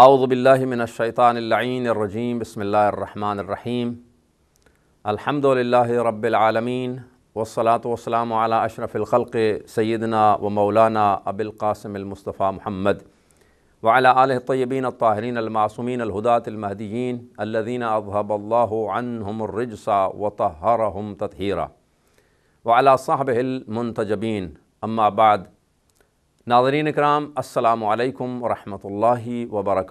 आउज़बिल्लिमिनशैतानरजीम बसमीम अलहमदिल्ला रबालमीन वसलात वसलाम अशरफ़िलख़ल सैदना व मौलाना अबिलकासमलमस्तफ़ा महमद वाल तयबिन ताहरीन अलमासूमिन अलहदातमहदीन अल्लिन अबहबल्लाजसा वतहरहम ततहरा वाला साहबिल मुंतजबीन अम्माबाद नाजरीन कराम असलकम वरहि वबरक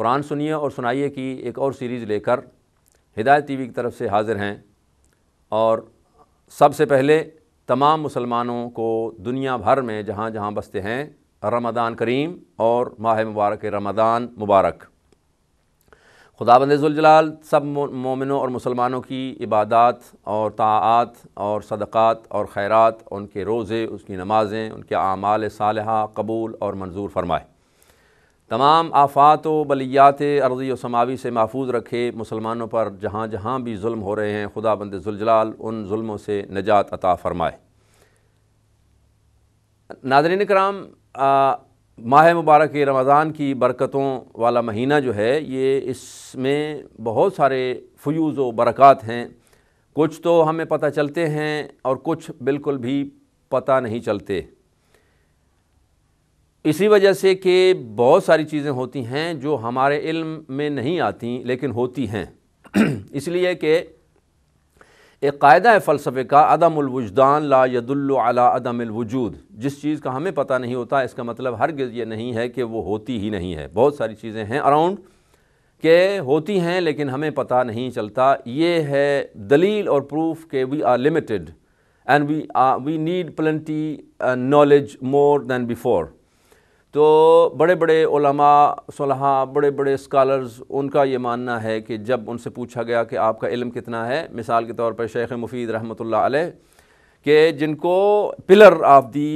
कुरान सुनिए और सुनाइए की एक और सीरीज़ लेकर हिदायत टी वी की तरफ से हाज़िर हैं और सबसे पहले तमाम मुसलमानों को दुनिया भर में जहाँ जहाँ बसते हैं रमदान करीम और माह मुबारक रमदान मुबारक खुदा बंदजलाल सब मोमिनों और मुसलमानों की इबादत और ताआत और सदक़ात और खैरत उनके रोज़े उसकी नमाज़ें उनके आमाल साल कबूल और मंजूर फ़रमाए तमाम आफ़ात व बलियात अर्ज़ी समावी से महफूज रखे मुसलमानों पर जहाँ जहाँ भी जुल्म हो रहे हैं खुदा बंदजलाल उन जुल्मों से नजात अता फ़रमाए नाजरीन कराम माह मुबारक रमज़ान की बरकतों वाला महीना जो है ये इसमें बहुत सारे फ्यूज़ व बरक़ात हैं कुछ तो हमें पता चलते हैं और कुछ बिल्कुल भी पता नहीं चलते इसी वजह से कि बहुत सारी चीज़ें होती हैं जो हमारे इल्म में नहीं आती लेकिन होती हैं इसलिए कि एक कायदा है फ़लसफ़े का अलवुजदान ला यदुल्ला जिस चीज़ का हमें पता नहीं होता इसका मतलब हर गज़ ये नहीं है कि वो होती ही नहीं है बहुत सारी चीज़ें हैं अराउंड के होती हैं लेकिन हमें पता नहीं चलता ये है दलील और प्रूफ के we are limited and we are we need plenty knowledge more than before तो बड़े बड़े सलहा बड़े बड़े स्कॉलर्स उनका ये मानना है कि जब उनसे पूछा गया कि आपका इल्म कितना है मिसाल के तौर पर शेख मुफीद रहमतुल्लाह अलैह के जिनको पिलर ऑफ दी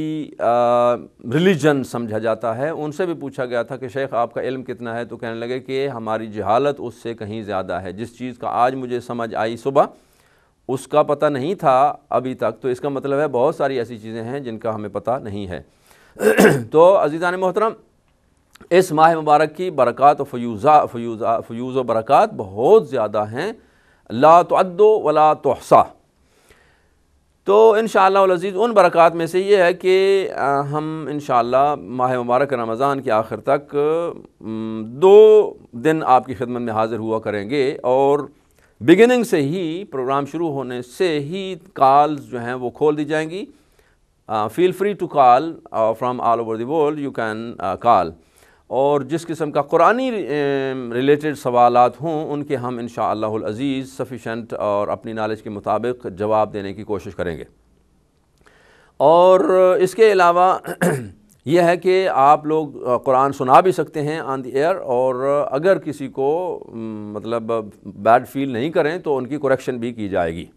रिलीजन समझा जाता है उनसे भी पूछा गया था कि शेख आपका इल्म कितना है तो कहने लगे कि हमारी जहालत उससे कहीं ज़्यादा है जिस चीज़ का आज मुझे समझ आई सुबह उसका पता नहीं था अभी तक तो इसका मतलब है बहुत सारी ऐसी चीज़ें हैं जिनका हमें पता नहीं है तो अजीज़ान मोहतरम इस माह मुबारक की बरक़ात और फ्यूज़ा फ्यूज़ा फ्यूज़ व बरक़ात बहुत ज़्यादा हैं ला तो वला तोसा तो इन शज़ीज़ उन बरक़ात में से ये है कि हम इन माह मुबारक रमज़ान के आखिर तक दो दिन आपकी खिदमत में हाज़िर हुआ करेंगे और बिगिनिंग से ही प्रोग्राम शुरू होने से ही कॉल्स जो हैं वो खोल दी जाएंगी feel free to call from over over world world you can call और जिस किस्म का कुरानी रिलेटेड सवाल हों उनके हम इन अज़ीज़ सफिशेंट और अपनी नॉलेज के मुताबिक जवाब देने की कोशिश करेंगे और uh, इसके अलावा यह है कि आप लोग uh, कुरान सुना भी सकते हैं ऑन द एयर और uh, अगर किसी को mm, मतलब बैड फील नहीं करें तो उनकी करेक्शन भी की जाएगी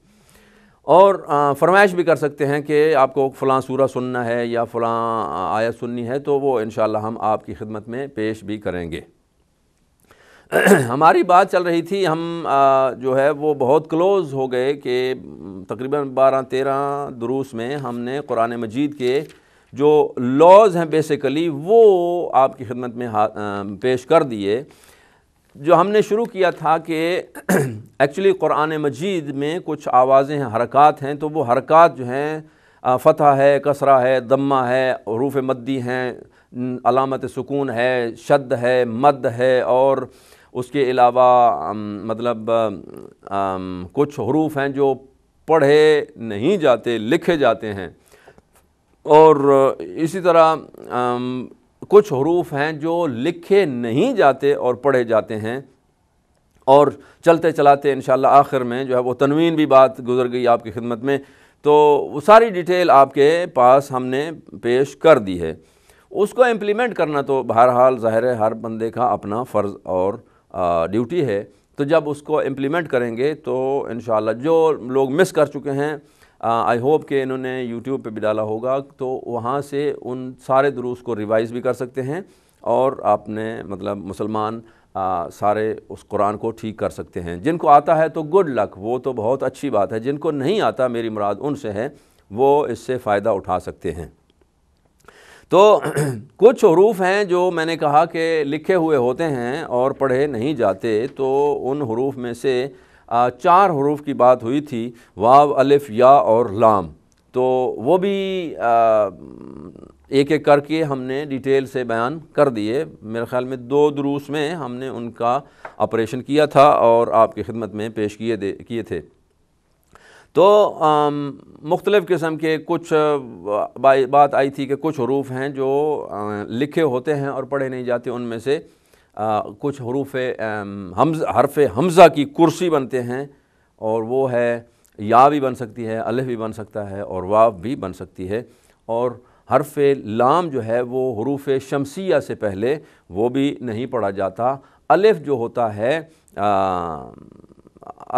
और फरमाइश भी कर सकते हैं कि आपको फ़लाँ सूरा सुनना है या फ़लाँ आयत सुननी है तो वो इन हम आपकी खिदमत में पेश भी करेंगे हमारी बात चल रही थी हम जो है वो बहुत क्लोज़ हो गए कि तकरीबन बारह तेरह दरूस में हमने कुरान मजीद के जो लॉज हैं बेसिकली वो आपकी खिदमत में पेश कर दिए जो हमने शुरू किया था कि एक्चुअली क़ुरान मजीद में कुछ आवाज़ें हैं हरकत हैं तो वो हरकत जो हैं फ़तह है कसरा है दम्मा है हरूफ मद्दी हैं अलामत सुकून है शद है मद है और उसके अलावा मतलब कुछ हरूफ हैं जो पढ़े नहीं जाते लिखे जाते हैं और इसी तरह आम, कुछ हरूफ हैं जो लिखे नहीं जाते और पढ़े जाते हैं और चलते चलाते इन आखिर में जो है वो तनवीन भी बात गुजर गई आपकी खिदमत में तो वो सारी डिटेल आपके पास हमने पेश कर दी है उसको इम्प्लीमेंट करना तो बहरहाल ज़ाहिर है हर बंदे का अपना फ़र्ज़ और ड्यूटी है तो जब उसको इम्प्लीमेंट करेंगे तो इन जो लोग मिस कर चुके हैं आई होप कि इन्होंने यूट्यूब पे भी डाला होगा तो वहाँ से उन सारे दुरूस को रिवाइज़ भी कर सकते हैं और आपने मतलब मुसलमान आ, सारे उस कुरान को ठीक कर सकते हैं जिनको आता है तो गुड लक वो तो बहुत अच्छी बात है जिनको नहीं आता मेरी मुराद उनसे है वो इससे फ़ायदा उठा सकते हैं तो कुछ हरूफ हैं जो मैंने कहा कि लिखे हुए होते हैं और पढ़े नहीं जाते तो उन हरूफ में से चार हरूफ की बात हुई थी वाव अलिफ या और लाम तो वो भी एक एक करके हमने डिटेल से बयान कर दिए मेरे ख़्याल में दो दुरूस में हमने उनका ऑपरेशन किया था और आपकी खिदमत में पेश किए किए थे तो मुख्तलिफ़ किस्म के कुछ बात आई थी कि कुछ हरूफ हैं जो लिखे होते हैं और पढ़े नहीं जाते उनमें से आ, कुछ हरूफ हमज हरफ हमज़ा की कुर्सी बनते हैं और वो है या भी बन सकती है अलह भी बन सकता है और वाव भी बन सकती है और हरफ लाम जो है वो हरूफ शमसिया से पहले वो भी नहीं पढ़ा जाता अलिफ जो होता है आ,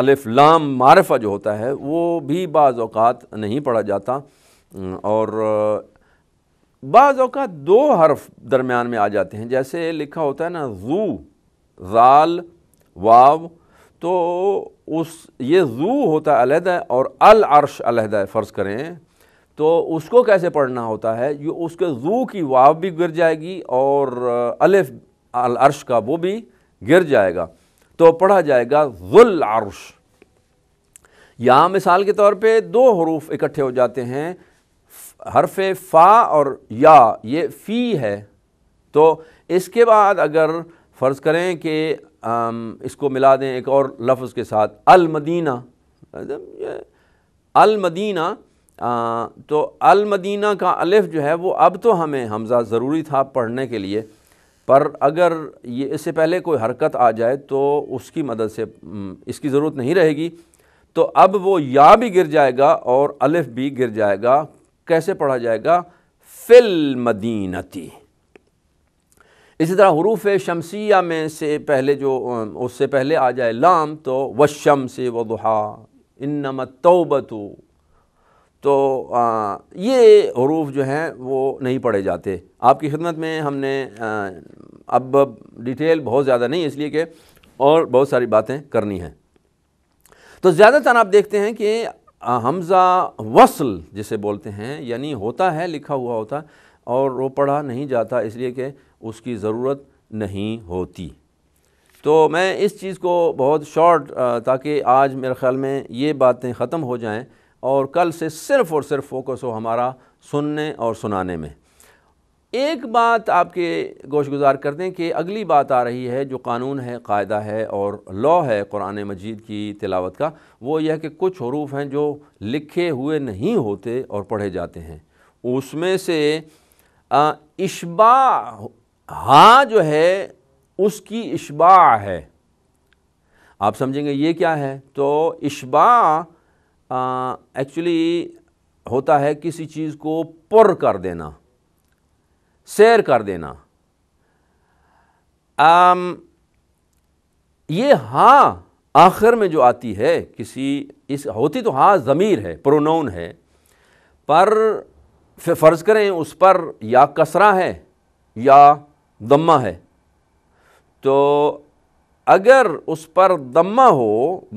अलिफ लाम मारफा जो होता है वो भी बाज़ात नहीं पढ़ा जाता और बाज़ अवकात दो हर्फ दरमियान में आ जाते हैं जैसे लिखा होता है ना जू जाल वाव तो उस ये जू होता है अलहदा और अल अर्श अलहदा फ़र्ज़ करें तो उसको कैसे पढ़ना होता है ये उसके जू की वाव भी गिर जाएगी और अलिफ अल अर्श का वो भी गिर जाएगा तो पढ़ा जाएगा जुल अर्श यहाँ मिसाल के तौर पे दो हरूफ इकट्ठे हो जाते हैं हरफ फ़ा और या ये फ़ी है तो इसके बाद अगर फ़र्ज़ करें कि इसको मिला दें एक और लफ्ज़ के साथ अलमदीना मतलब अलमदीना तो अलमदीना का अलिफ जो है वो अब तो हमें हमज़ा ज़रूरी था पढ़ने के लिए पर अगर ये इससे पहले कोई हरकत आ जाए तो उसकी मदद से इसकी ज़रूरत नहीं रहेगी तो अब वो या भी गिर जाएगा और अलिफ भी गिर जाएगा कैसे पढ़ा जाएगा फिल मदीनती इसी तरह हरूफ शमसिया में से पहले जो उससे पहले आ जाए लाम तो वशम से वहा इन्नम तोबतु तो आ, ये हरूफ जो हैं वो नहीं पढ़े जाते आपकी खिदमत में हमने आ, अब डिटेल बहुत ज़्यादा नहीं इसलिए कि और बहुत सारी बातें करनी हैं तो ज़्यादातर आप देखते हैं कि हमज़ा वसल जिसे बोलते हैं यानी होता है लिखा हुआ होता और वो पढ़ा नहीं जाता इसलिए कि उसकी ज़रूरत नहीं होती तो मैं इस चीज़ को बहुत शॉर्ट ताकि आज मेरे ख़्याल में ये बातें ख़त्म हो जाएं और कल से सिर्फ़ और सिर्फ फोकस हो हमारा सुनने और सुनाने में एक बात आपके गोश गुजार कर दें कि अगली बात आ रही है जो कानून है कायदा है और लॉ है कुरान मजीद की तिलावत का वो यह कि कुछ हरूफ हैं जो लिखे हुए नहीं होते और पढ़े जाते हैं उसमें से इशबा हा जो है उसकी इशबा है आप समझेंगे ये क्या है तो इशबा एक्चुअली होता है किसी चीज़ को पुर कर देना शेयर कर देना आम, um, ये हाँ आखिर में जो आती है किसी इस होती तो हाँ ज़मीर है प्रोनाउन है पर फ़र्ज़ करें उस पर या कसरा है या दम्मा है तो अगर उस पर दम्मा हो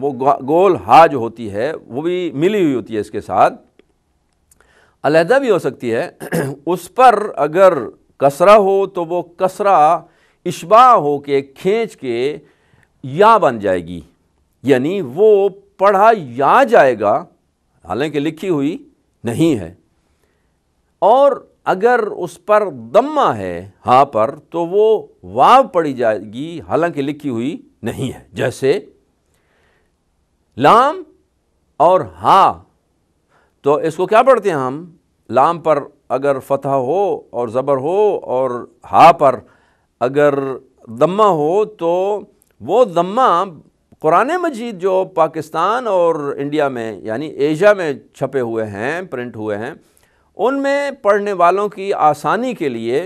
वो गोल हा जो होती है वो भी मिली हुई होती है इसके साथ अलहदा भी हो सकती है उस पर अगर कसरा हो तो वो कसरा इशबा हो के खींच के या बन जाएगी यानी वो पढ़ा या जाएगा हालांकि लिखी हुई नहीं है और अगर उस पर दम्मा है हाँ पर तो वो वाव पढ़ी जाएगी हालांकि लिखी हुई नहीं है जैसे लाम और हा तो इसको क्या पढ़ते हैं हम लाम पर अगर फतह हो और ज़बर हो और हा पर अगर दम्मा हो तो वो दम्मा कुरान मजीद जो पाकिस्तान और इंडिया में यानी एशिया में छपे हुए हैं प्रिंट हुए हैं उनमें पढ़ने वालों की आसानी के लिए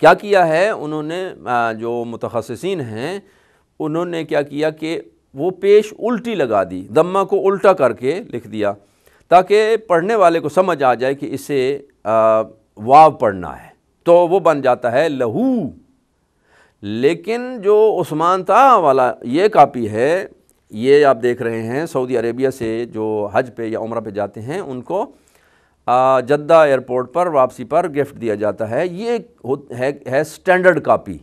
क्या किया है उन्होंने जो मुतखसिन हैं उन्होंने क्या किया कि वो पेश उल्टी लगा दी दम्मा को उल्टा करके लिख दिया ताकि पढ़ने वाले को समझ आ जाए कि इसे वाव पढ़ना है तो वो बन जाता है लहू लेकिन जो उस्मान वाला ये कापी है ये आप देख रहे हैं सऊदी अरेबिया से जो हज पे या उम्र पे जाते हैं उनको जद्दा एयरपोर्ट पर वापसी पर गिफ्ट दिया जाता है ये है, है स्टैंडर्ड कापी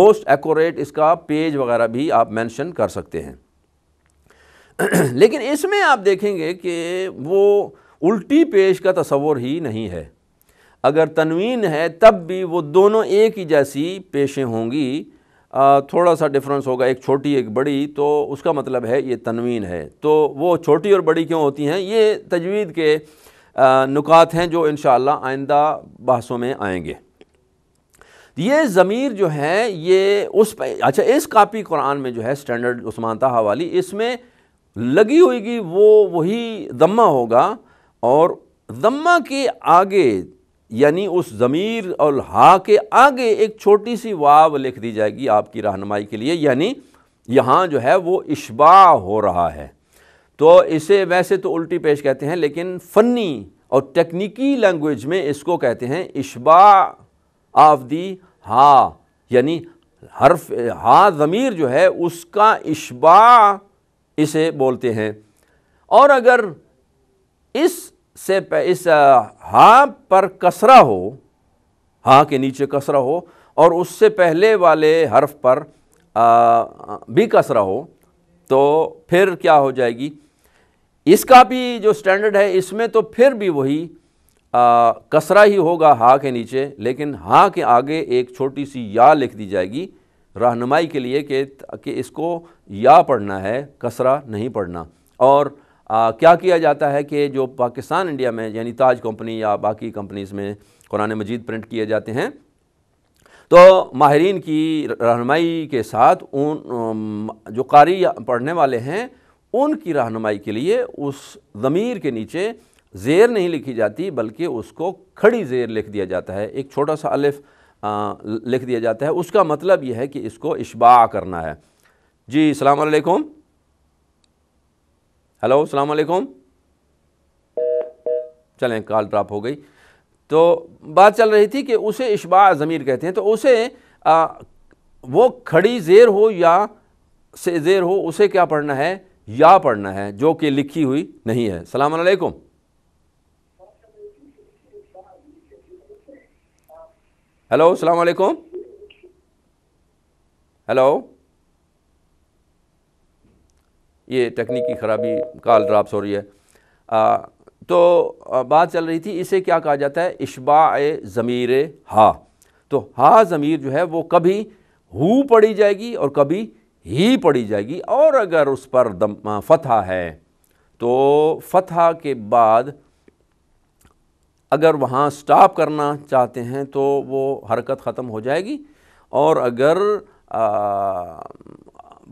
मोस्ट एक्यूरेट इसका पेज वगैरह भी आप मेंशन कर सकते हैं लेकिन इसमें आप देखेंगे कि वो उल्टी पेश का तस्वर ही नहीं है अगर तनवीन है तब भी वो दोनों एक ही जैसी पेशें होंगी थोड़ा सा डिफरेंस होगा एक छोटी एक बड़ी तो उसका मतलब है ये तनवीन है तो वो छोटी और बड़ी क्यों होती हैं ये तजवीद के नुकात हैं जो इन आइंदा बहसों में आएंगे ये ज़मीर जो है ये उस अच्छा इस कापी कुरान में जो है स्टैंडर्ड उस्मान हवाली वाली इसमें लगी होगी वो वही दम्मा होगा और दम्मा के आगे यानी उस ज़मीर और हा के आगे एक छोटी सी वाव लिख दी जाएगी आपकी रहनमाई के लिए यानी यहाँ जो है वो इशबा हो रहा है तो इसे वैसे तो उल्टी पेश कहते हैं लेकिन फ़नी और टेक्निकी लैंग्वेज में इसको कहते हैं इशबा ऑफ दी हा यानी हर्फ हा ज़मीर जो है उसका इशबा इसे बोलते हैं और अगर इस से इस हाँ पर कसरा हो हाँ के नीचे कसरा हो और उससे पहले वाले हर्फ पर आ, भी कसरा हो तो फिर क्या हो जाएगी इसका भी जो स्टैंडर्ड है इसमें तो फिर भी वही आ, कसरा ही होगा हा के नीचे लेकिन हा के आगे एक छोटी सी या लिख दी जाएगी रहनुमाई के लिए कि कि इसको या पढ़ना है कसरा नहीं पढ़ना और आ, क्या किया जाता है कि जो पाकिस्तान इंडिया में यानी ताज कंपनी या बाकी कंपनीज़ में कुरान मजीद प्रिंट किए जाते हैं तो माहरीन की रहनुमाई के साथ उन जो कारी पढ़ने वाले हैं उनकी रहनुमाई के लिए उस ज़मीर के नीचे ज़ेर नहीं लिखी जाती बल्कि उसको खड़ी ज़ेर लिख दिया जाता है एक छोटा सा अलिफ़ लिख दिया जाता है उसका मतलब यह है कि इसको इशबा करना है जी सलाम अलैकुम हेलो सलाम अलैकुम चलें कॉल ड्रॉप हो गई तो बात चल रही थी कि उसे इशबा ज़मीर कहते हैं तो उसे आ, वो खड़ी ज़ेर हो या से ज़ेर हो उसे क्या पढ़ना है या पढ़ना है जो कि लिखी हुई नहीं है सलाम अलैकुम हेलो अस्सलाम वालेकुम हेलो ये तकनीकी खराबी कॉल ड्राप्स हो रही है आ, तो बात चल रही थी इसे क्या कहा जाता है इशबा ज़मीर हा तो हा ज़मीर जो है वो कभी हु पढ़ी जाएगी और कभी ही पढ़ी जाएगी और अगर उस पर दम फतहा है तो फतहा के बाद अगर वहाँ स्टॉप करना चाहते हैं तो वो हरकत ख़त्म हो जाएगी और अगर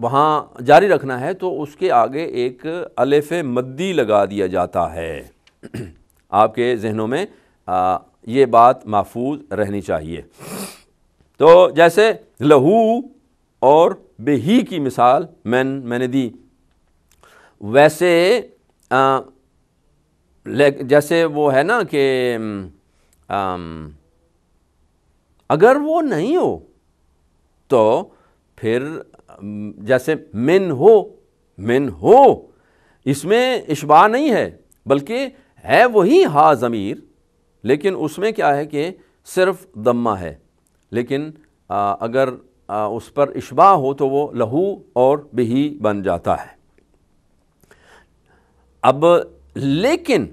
वहाँ जारी रखना है तो उसके आगे एक अलेफ़ मद्दी लगा दिया जाता है आपके जहनों में आ, ये बात महफूज रहनी चाहिए तो जैसे लहू और बेही की मिसाल मैं मैंने दी वैसे आ, जैसे वो है ना कि अगर वो नहीं हो तो फिर जैसे मिन हो मिन हो इसमें इशबा नहीं है बल्कि है वही हा ज़मीर लेकिन उसमें क्या है कि सिर्फ दम्मा है लेकिन आ, अगर आ, उस पर इशबा हो तो वो लहू और बिही बन जाता है अब लेकिन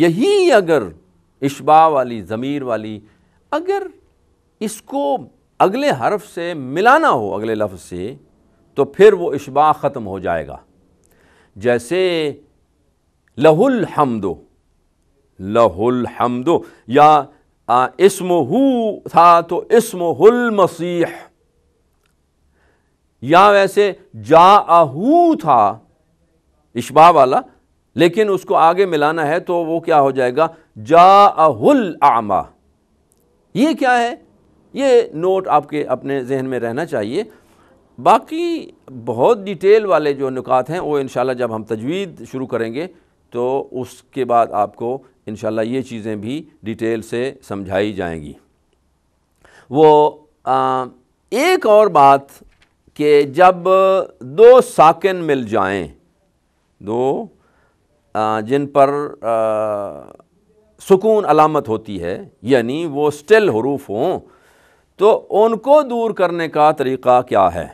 यही अगर इशबा वाली ज़मीर वाली अगर इसको अगले हर्फ से मिलाना हो अगले लफ्ज़ से तो फिर वो इशबा ख़त्म हो जाएगा जैसे लहुल हमदो लहुल हमदो या इसम हु था तो इसम हुल मसीह या वैसे जा अहू था इशबा वाला लेकिन उसको आगे मिलाना है तो वो क्या हो जाएगा जा अहुल आमा ये क्या है ये नोट आपके अपने जहन में रहना चाहिए बाकी बहुत डिटेल वाले जो नुकात हैं वो इन जब हम तजवीद शुरू करेंगे तो उसके बाद आपको इन ये चीज़ें भी डिटेल से समझाई जाएंगी वो आ, एक और बात कि जब दो साकिन मिल जाएं दो जिन पर सुकून अलामत होती है यानी वो स्टिल हरूफ हों तो उनको दूर करने का तरीक़ा क्या है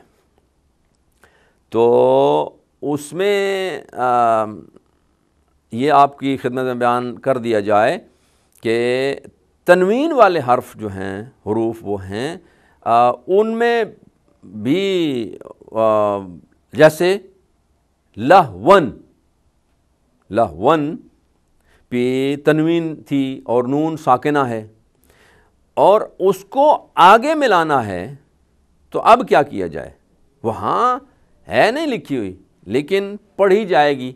तो उसमें आ, ये आपकी खिदमत में बयान कर दिया जाए कि तनवीन वाले हर्फ जो हैं हरूफ वो हैं उनमें भी आ, जैसे लहवन लहवन पे तनवीन थी और नून साकिना है और उसको आगे मिलाना है तो अब क्या किया जाए वहाँ है नहीं लिखी हुई लेकिन पढ़ी जाएगी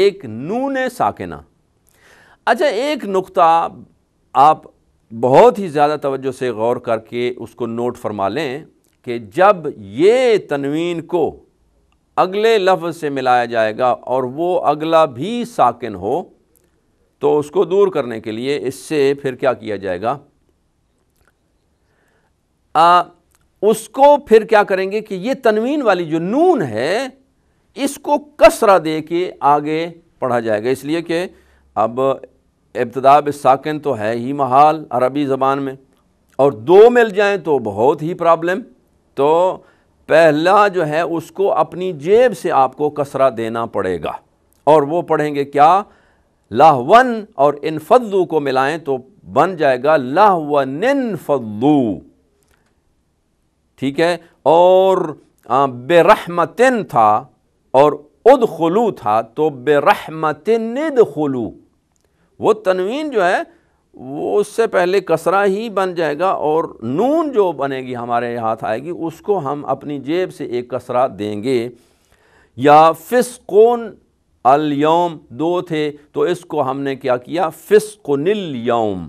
एक नून साकिना अच्छा एक नुक्ता आप बहुत ही ज़्यादा तवज्जो से गौर करके उसको नोट फरमा लें कि जब ये तनवीन को अगले लफ्ज़ से मिलाया जाएगा और वो अगला भी साकिन हो तो उसको दूर करने के लिए इससे फिर क्या किया जाएगा आ, उसको फिर क्या करेंगे कि ये तनवीन वाली जो नून है इसको कसरा दे के आगे पढ़ा जाएगा इसलिए कि अब इब्तदाब साकिन तो है ही महाल अरबी ज़बान में और दो मिल जाएं तो बहुत ही प्रॉब्लम तो पहला जो है उसको अपनी जेब से आपको कसरा देना पड़ेगा और वो पढ़ेंगे क्या लाहवन और इन फद्दू को मिलाएं तो बन जाएगा लाहवन फद्दू ठीक है और बेरहमतिन था और खुलू था तो बेरहमतिन खुलू वो तनवीन जो है वो उससे पहले कसरा ही बन जाएगा और नून जो बनेगी हमारे हाथ आएगी उसको हम अपनी जेब से एक कसरा देंगे या फ़िसकोन अलयौम दो थे तो इसको हमने क्या किया फ़िसकोनिलयौम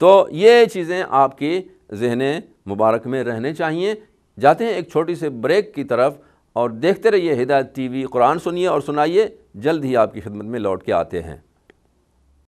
तो ये चीज़ें आपके जहन मुबारक में रहने चाहिए जाते हैं एक छोटी से ब्रेक की तरफ और देखते रहिए हिदायत टीवी कुरान सुनिए और सुनाइए जल्द ही आपकी खिदमत में लौट के आते हैं